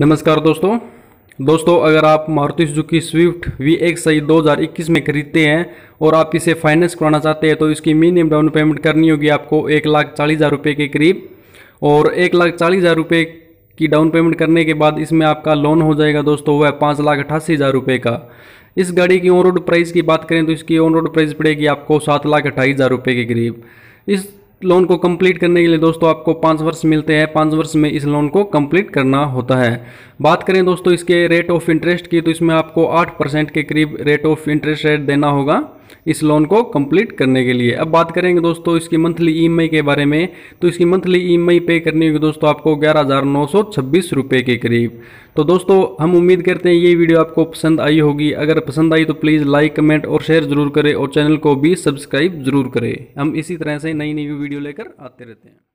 नमस्कार दोस्तों दोस्तों अगर आप मारुति सुजुकी स्विफ्ट वी एक सही दो में खरीदते हैं और आप इसे फाइनेंस कराना चाहते हैं तो इसकी मिनिमम डाउन पेमेंट करनी होगी आपको एक लाख चालीस हज़ार रुपये के करीब और एक लाख चालीस हज़ार रुपये की डाउन पेमेंट करने के बाद इसमें आपका लोन हो जाएगा दोस्तों वह पाँच लाख अठासी हज़ार रुपये का इस गाड़ी की ऑन रोड प्राइस की बात करें तो इसकी ऑन रोड प्राइस पड़ेगी आपको सात लाख अट्ठाईस हज़ार रुपये के करीब इस लोन को कंप्लीट करने के लिए दोस्तों आपको पाँच वर्ष मिलते हैं पाँच वर्ष में इस लोन को कंप्लीट करना होता है बात करें दोस्तों इसके रेट ऑफ इंटरेस्ट की तो इसमें आपको आठ परसेंट के करीब रेट ऑफ इंटरेस्ट रेट देना होगा इस लोन को कंप्लीट करने के लिए अब बात करेंगे दोस्तों इसकी मंथली ई e के बारे में तो इसकी मंथली ई पे करनी होगी दोस्तों आपको ग्यारह रुपए के करीब तो दोस्तों हम उम्मीद करते हैं ये वीडियो आपको पसंद आई होगी अगर पसंद आई तो प्लीज़ लाइक कमेंट और शेयर ज़रूर करें और चैनल को भी सब्सक्राइब ज़रूर करें हम इसी तरह से नई नई वीडियो लेकर आते रहते हैं